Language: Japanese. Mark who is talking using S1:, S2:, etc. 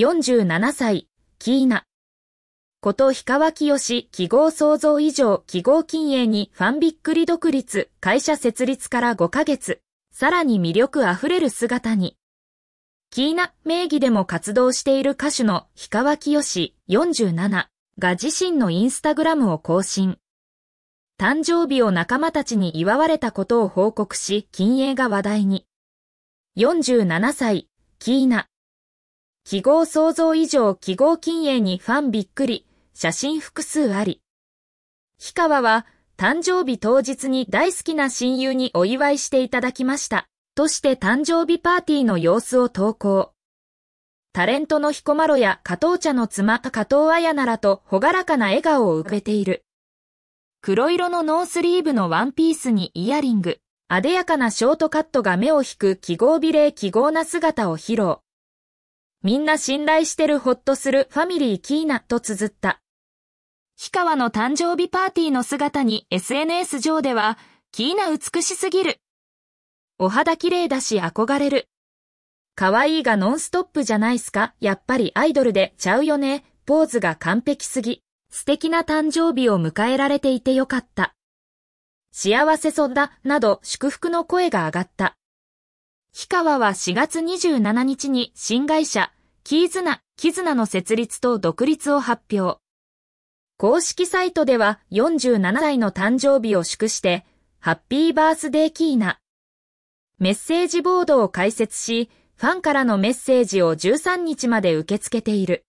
S1: 47歳、キーナ。こと氷川清よ記号創造以上、記号金営にファンびっくり独立、会社設立から5ヶ月、さらに魅力あふれる姿に。キーナ名義でも活動している歌手の氷川清よし47が自身のインスタグラムを更新。誕生日を仲間たちに祝われたことを報告し、金営が話題に。47歳、キーナ。記号創造以上記号禁煙にファンびっくり、写真複数あり。氷川は、誕生日当日に大好きな親友にお祝いしていただきました。として誕生日パーティーの様子を投稿。タレントの彦摩呂や加藤茶の妻加藤綾ならとほがらかな笑顔を受けている。黒色のノースリーブのワンピースにイヤリング、艶やかなショートカットが目を引く記号美麗記号な姿を披露。みんな信頼してるほっとするファミリーキーナと綴った。氷川の誕生日パーティーの姿に SNS 上では、キーナ美しすぎる。お肌綺麗だし憧れる。可愛いがノンストップじゃないすかやっぱりアイドルでちゃうよね。ポーズが完璧すぎ。素敵な誕生日を迎えられていてよかった。幸せそうだ、など祝福の声が上がった。氷川は4月27日に新会社、キーズナ、キズナの設立と独立を発表。公式サイトでは47歳の誕生日を祝して、ハッピーバースデーキーナ。メッセージボードを開設し、ファンからのメッセージを13日まで受け付けている。